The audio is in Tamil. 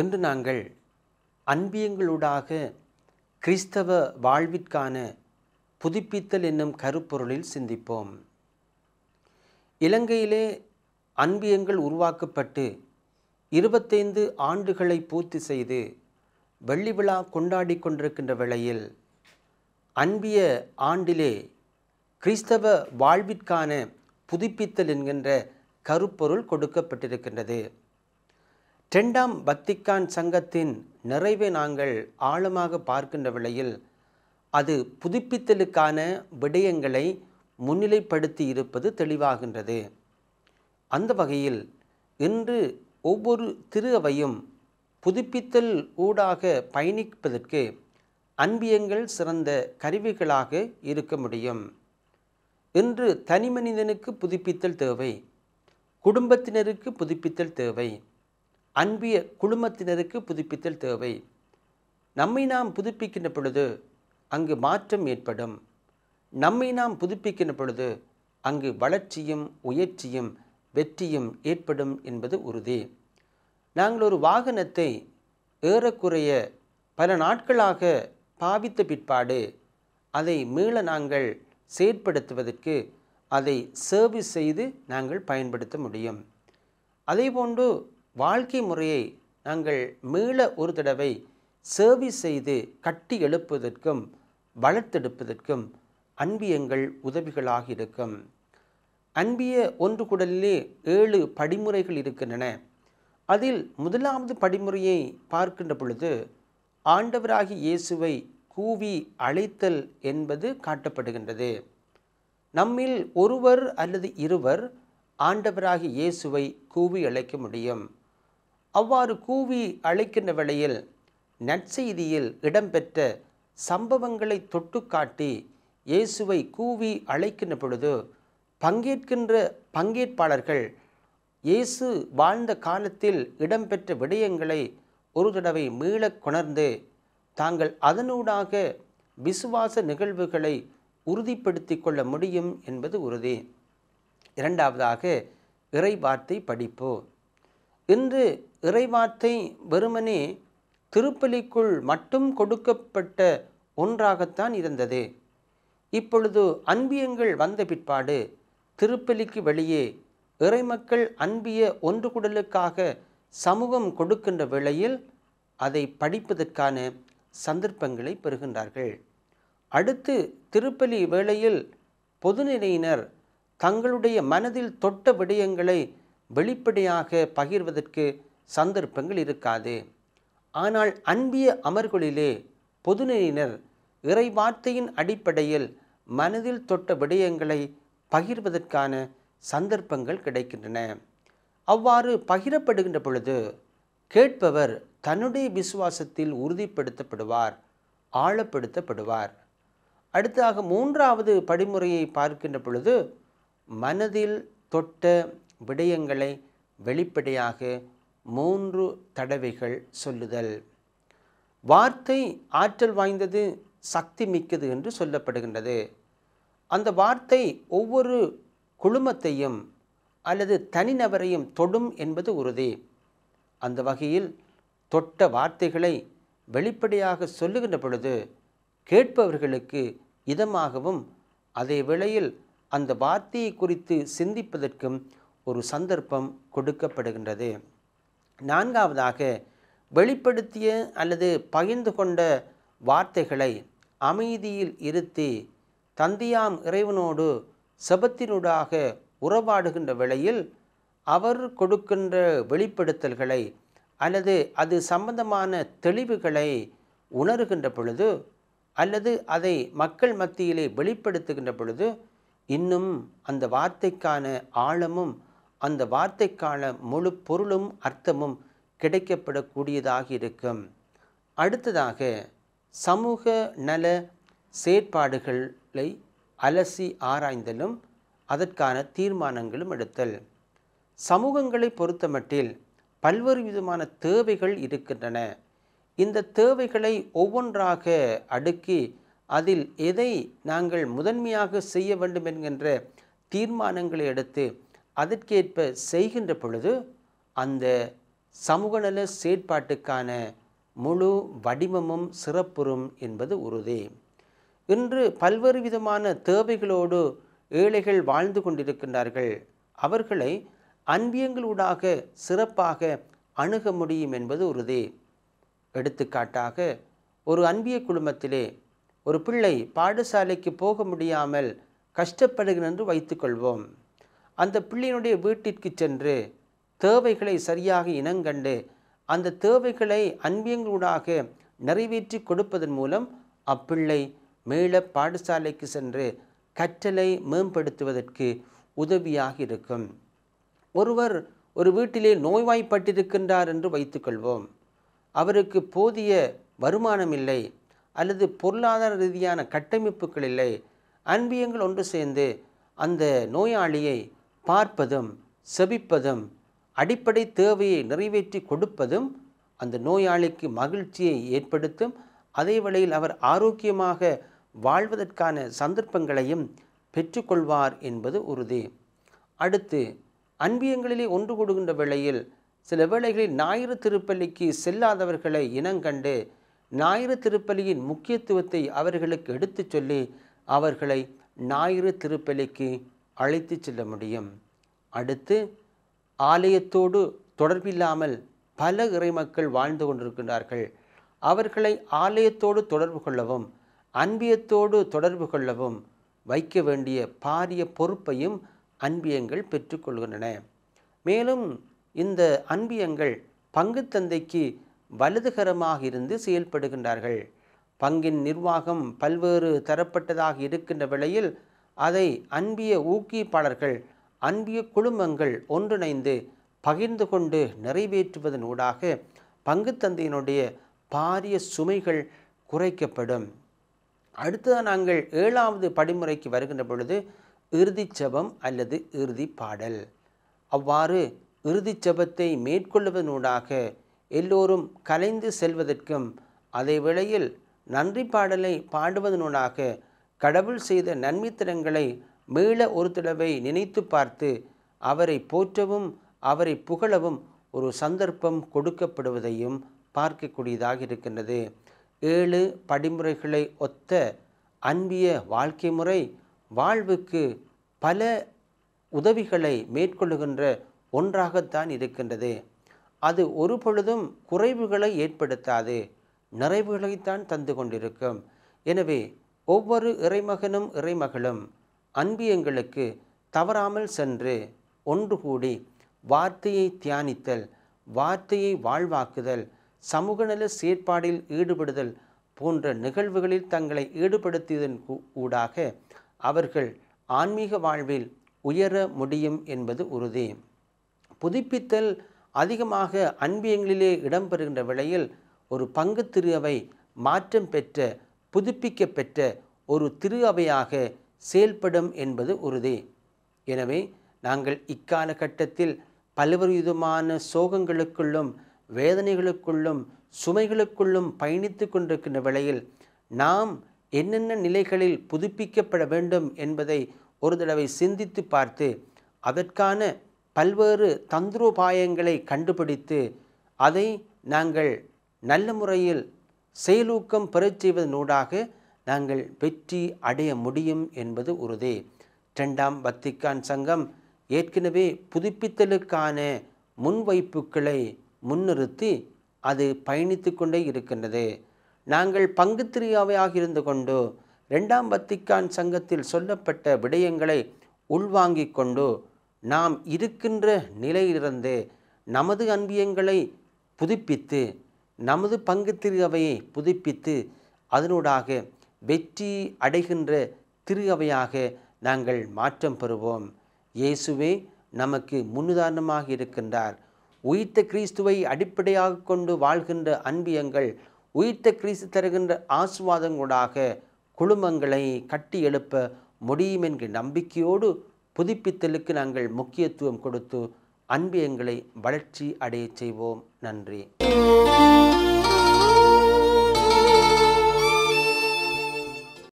இன்று நாங்கள் அன்பியங்களூடாக கிறிஸ்தவ வாழ்விற்கான புதுப்பித்தல் என்னும் கருப்பொருளில் சிந்திப்போம் இலங்கையிலே அன்பியங்கள் உருவாக்கப்பட்டு இருபத்தைந்து ஆண்டுகளை பூர்த்தி செய்து வெள்ளி விழா கொண்டாடி கொண்டிருக்கின்ற வேளையில் அன்பிய ஆண்டிலே கிறிஸ்தவ வாழ்விற்கான புதுப்பித்தல் என்கின்ற கருப்பொருள் கொடுக்கப்பட்டிருக்கின்றது டெண்டாம் பக்திக்கான் சங்கத்தின் நிறைவை நாங்கள் ஆழமாக பார்க்கின்ற விலையில் அது புதுப்பித்தலுக்கான விடயங்களை முன்னிலைப்படுத்தி இருப்பது தெளிவாகின்றது அந்த வகையில் இன்று ஒவ்வொரு திரு அவையும் புதுப்பித்தல் ஊடாக பயணிப்பதற்கு அன்பியங்கள் சிறந்த கருவிகளாக இருக்க முடியும் இன்று மனிதனுக்கு புதுப்பித்தல் தேவை குடும்பத்தினருக்கு புதுப்பித்தல் தேவை அன்பிய குழுமத்தினருக்கு புதுப்பித்தல் தேவை நம்மை நாம் புதுப்பிக்கின்ற பொழுது அங்கு மாற்றம் ஏற்படும் நம்மை நாம் புதுப்பிக்கின்ற பொழுது அங்கு வளர்ச்சியும் உயர்ச்சியும் வெற்றியும் ஏற்படும் என்பது உறுதி நாங்கள் ஒரு வாகனத்தை ஏறக்குறைய பல நாட்களாக பாவித்த பிற்பாடு அதை மீள நாங்கள் செயற்படுத்துவதற்கு அதை சர்வீஸ் செய்து நாங்கள் பயன்படுத்த முடியும் அதேபோன்று வாழ்க்கை முறையை நாங்கள் மீள ஒரு தடவை சர்வீஸ் செய்து கட்டி எழுப்பதற்கும் வளர்த்தெடுப்பதற்கும் அன்பியங்கள் உதவிகளாக இருக்கும் அன்பிய ஒன்று குடலிலே ஏழு படிமுறைகள் இருக்கின்றன அதில் முதலாவது படிமுறையை பார்க்கின்ற பொழுது ஆண்டவராகி இயேசுவை கூவி அழைத்தல் என்பது காட்டப்படுகின்றது நம்மில் ஒருவர் அல்லது இருவர் ஆண்டவராகி இயேசுவை கூவி அழைக்க முடியும் அவ்வாறு கூவி அழைக்கின்ற வேளையில் நற்செய்தியில் இடம்பெற்ற சம்பவங்களை தொட்டு காட்டி இயேசுவை கூவி அழைக்கின்ற பொழுது பங்கேற்கின்ற பங்கேற்பாளர்கள் இயேசு வாழ்ந்த காலத்தில் இடம்பெற்ற விடயங்களை ஒரு தடவை மீளக் கொணர்ந்து தாங்கள் அதனூடாக விசுவாச நிகழ்வுகளை உறுதிப்படுத்தி கொள்ள முடியும் என்பது உறுதி இரண்டாவதாக இறைவார்த்தை படிப்பு இன்று இறைவார்த்தை வெறுமனே திருப்பலிக்குள் மட்டும் கொடுக்கப்பட்ட ஒன்றாகத்தான் இருந்தது இப்பொழுது அன்பியங்கள் வந்த பிற்பாடு திருப்பலிக்கு வெளியே இறைமக்கள் அன்பிய ஒன்று குடலுக்காக சமூகம் கொடுக்கின்ற வேளையில் அதை படிப்பதற்கான சந்தர்ப்பங்களை பெறுகின்றார்கள் அடுத்து திருப்பலி வேளையில் பொதுநிலையினர் தங்களுடைய மனதில் தொட்ட விடயங்களை வெளிப்படையாக பகிர்வதற்கு சந்தர்ப்பங்கள் இருக்காது ஆனால் அன்பிய அமர்களிலே பொதுநிலையினர் இறைவார்த்தையின் அடிப்படையில் மனதில் தொட்ட விடயங்களை பகிர்வதற்கான சந்தர்ப்பங்கள் கிடைக்கின்றன அவ்வாறு பகிரப்படுகின்ற பொழுது கேட்பவர் தன்னுடைய விசுவாசத்தில் உறுதிப்படுத்தப்படுவார் ஆழப்படுத்தப்படுவார் அடுத்ததாக மூன்றாவது படிமுறையை பார்க்கின்ற பொழுது மனதில் தொட்ட விடயங்களை வெளிப்படையாக மூன்று தடவைகள் சொல்லுதல் வார்த்தை ஆற்றல் வாய்ந்தது சக்தி மிக்கது என்று சொல்லப்படுகின்றது அந்த வார்த்தை ஒவ்வொரு குழுமத்தையும் அல்லது தனிநபரையும் தொடும் என்பது உறுதி அந்த வகையில் தொட்ட வார்த்தைகளை வெளிப்படையாக சொல்லுகின்ற பொழுது கேட்பவர்களுக்கு இதமாகவும் அதே வேளையில் அந்த வார்த்தையை குறித்து சிந்திப்பதற்கும் ஒரு சந்தர்ப்பம் கொடுக்கப்படுகின்றது நான்காவதாக வெளிப்படுத்திய அல்லது பகிர்ந்து கொண்ட வார்த்தைகளை அமைதியில் இருத்தி தந்தையாம் இறைவனோடு செபத்தினூடாக உறவாடுகின்ற வேளையில் அவர் கொடுக்கின்ற வெளிப்படுத்தல்களை அல்லது அது சம்பந்தமான தெளிவுகளை உணர்கின்ற பொழுது அல்லது அதை மக்கள் மத்தியிலே வெளிப்படுத்துகின்ற பொழுது இன்னும் அந்த வார்த்தைக்கான ஆழமும் அந்த வார்த்தைக்கான முழு பொருளும் அர்த்தமும் கிடைக்கப்படக்கூடியதாக இருக்கும் அடுத்ததாக சமூக நல செயற்பாடுகளை அலசி ஆராய்ந்தலும் அதற்கான தீர்மானங்களும் எடுத்தல் சமூகங்களை பொறுத்தமட்டில் பல்வேறு விதமான தேவைகள் இருக்கின்றன இந்த தேவைகளை ஒவ்வொன்றாக அடுக்கி அதில் எதை நாங்கள் முதன்மையாக செய்ய வேண்டும் என்கின்ற தீர்மானங்களை எடுத்து அதற்கேற்ப செய்கின்ற பொழுது அந்த சமூகநல செயற்பாட்டுக்கான முழு வடிவமும் சிறப்புறும் என்பது உறுதி இன்று பல்வேறு விதமான தேவைகளோடு ஏழைகள் வாழ்ந்து கொண்டிருக்கின்றார்கள் அவர்களை அன்பியங்களூடாக சிறப்பாக அணுக முடியும் என்பது உறுதி எடுத்துக்காட்டாக ஒரு அன்பிய குழுமத்திலே ஒரு பிள்ளை பாடசாலைக்கு போக முடியாமல் கஷ்டப்படுகிறது என்று வைத்துக்கொள்வோம் அந்த பிள்ளையினுடைய வீட்டிற்கு சென்று தேவைகளை சரியாக இனங்கண்டு அந்த தேவைகளை அன்பியங்களூடாக நிறைவேற்றி கொடுப்பதன் மூலம் அப்பிள்ளை மேல பாடசாலைக்கு சென்று கற்றலை மேம்படுத்துவதற்கு உதவியாக இருக்கும் ஒருவர் ஒரு வீட்டிலே நோய்வாய்ப்பட்டிருக்கின்றார் என்று வைத்துக்கொள்வோம் அவருக்கு போதிய வருமானம் இல்லை அல்லது பொருளாதார ரீதியான கட்டமைப்புகள் இல்லை அன்பியங்கள் ஒன்று சேர்ந்து அந்த நோயாளியை பார்ப்பதும் செபிப்பதும் அடிப்படை தேவையை நிறைவேற்றி கொடுப்பதும் அந்த நோயாளிக்கு மகிழ்ச்சியை ஏற்படுத்தும் அதே வேளையில் அவர் ஆரோக்கியமாக வாழ்வதற்கான சந்தர்ப்பங்களையும் பெற்றுக்கொள்வார் என்பது உறுதி அடுத்து அன்பியங்களிலே ஒன்று கொடுகின்ற வேளையில் சில வேளைகளில் ஞாயிறு திருப்பள்ளிக்கு செல்லாதவர்களை இனங்கண்டு ஞாயிறு திருப்பள்ளியின் முக்கியத்துவத்தை அவர்களுக்கு எடுத்துச் சொல்லி அவர்களை ஞாயிறு திருப்பலிக்கு அழைத்து செல்ல முடியும் அடுத்து ஆலயத்தோடு தொடர்பில்லாமல் பல இறைமக்கள் வாழ்ந்து கொண்டிருக்கின்றார்கள் அவர்களை ஆலயத்தோடு தொடர்பு கொள்ளவும் அன்பியத்தோடு தொடர்பு கொள்ளவும் வைக்க வேண்டிய பாரிய பொறுப்பையும் அன்பியங்கள் பெற்றுக்கொள்கின்றன மேலும் இந்த அன்பியங்கள் பங்குத்தந்தைக்கு வலதுகரமாக இருந்து செயல்படுகின்றார்கள் பங்கின் நிர்வாகம் பல்வேறு தரப்பட்டதாக இருக்கின்ற வேளையில் அதை அன்பிய ஊக்கிப்பாளர்கள் அன்பிய குழுமங்கள் ஒன்றிணைந்து பகிர்ந்து கொண்டு நிறைவேற்றுவதன் ஊடாக பங்குத்தந்தையினுடைய பாரிய சுமைகள் குறைக்கப்படும் அடுத்ததான் நாங்கள் ஏழாவது படிமுறைக்கு வருகின்ற பொழுது இறுதிச்சபம் அல்லது இறுதி பாடல் அவ்வாறு இறுதிச்சபத்தை மேற்கொள்வதனூடாக எல்லோரும் கலைந்து செல்வதற்கும் அதே வேளையில் நன்றி பாடலை பாடுவதனூடாக கடவுள் செய்த நன்மைத்தனங்களை மீள ஒரு தடவை நினைத்து பார்த்து அவரை போற்றவும் அவரை புகழவும் ஒரு சந்தர்ப்பம் கொடுக்கப்படுவதையும் பார்க்கக்கூடியதாக இருக்கின்றது ஏழு படிமுறைகளை ஒத்த அன்பிய வாழ்க்கை முறை வாழ்வுக்கு பல உதவிகளை மேற்கொள்ளுகின்ற ஒன்றாகத்தான் இருக்கின்றது அது ஒரு பொழுதும் குறைவுகளை ஏற்படுத்தாது நிறைவுகளைத்தான் தந்து கொண்டிருக்கும் எனவே ஒவ்வொரு இறைமகனும் இறைமகளும் அன்பியங்களுக்கு தவறாமல் சென்று ஒன்று கூடி வார்த்தையை தியானித்தல் வார்த்தையை வாழ்வாக்குதல் சமூகநல செயற்பாடில் ஈடுபடுதல் போன்ற நிகழ்வுகளில் தங்களை ஈடுபடுத்தியதன் ஊடாக அவர்கள் ஆன்மீக வாழ்வில் உயர முடியும் என்பது உறுதி புதுப்பித்தல் அதிகமாக அன்பியங்களிலே இடம்பெறுகின்ற விலையில் ஒரு பங்கு திருவை மாற்றம் பெற்ற புதுப்பிக்க பெற்ற ஒரு திரு அவையாக செயல்படும் என்பது உறுதி எனவே நாங்கள் இக்காலகட்டத்தில் பல்வேறு விதமான சோகங்களுக்குள்ளும் வேதனைகளுக்குள்ளும் சுமைகளுக்குள்ளும் பயணித்து கொண்டிருக்கின்ற வேளையில் நாம் என்னென்ன நிலைகளில் புதுப்பிக்கப்பட வேண்டும் என்பதை ஒரு தடவை சிந்தித்து பார்த்து அதற்கான பல்வேறு தந்திரோபாயங்களை கண்டுபிடித்து அதை நாங்கள் நல்ல முறையில் செயலூக்கம் பெறச் செய்வதனூடாக நாங்கள் வெற்றி அடைய முடியும் என்பது உறுதி இரண்டாம் வத்திக்கான் சங்கம் ஏற்கனவே புதுப்பித்தலுக்கான முன்வைப்புகளை முன்னிறுத்தி அது பயணித்து கொண்டே இருக்கின்றது நாங்கள் பங்குத்திரியாவையாக இருந்து கொண்டு ரெண்டாம் வத்திக்கான் சங்கத்தில் சொல்லப்பட்ட விடயங்களை உள்வாங்கி கொண்டு நாம் இருக்கின்ற நிலையிலிருந்து நமது அன்பியங்களை புதுப்பித்து நமது பங்கு திரு அவையை புதுப்பித்து அதனூடாக வெற்றி அடைகின்ற திரு அவையாக நாங்கள் மாற்றம் பெறுவோம் இயேசுவே நமக்கு முன்னுதாரணமாக இருக்கின்றார் உயிர்த்த கிறிஸ்துவை அடிப்படையாக கொண்டு வாழ்கின்ற அன்பியங்கள் உயிர்த்த கிறிஸ்து தருகின்ற ஆசுவாதங்களாக குழுமங்களை கட்டி எழுப்ப முடியும் என்கிற நம்பிக்கையோடு புதுப்பித்தலுக்கு நாங்கள் முக்கியத்துவம் கொடுத்து அன்பியங்களை வளர்ச்சி அடைய செய்வோம் நன்றி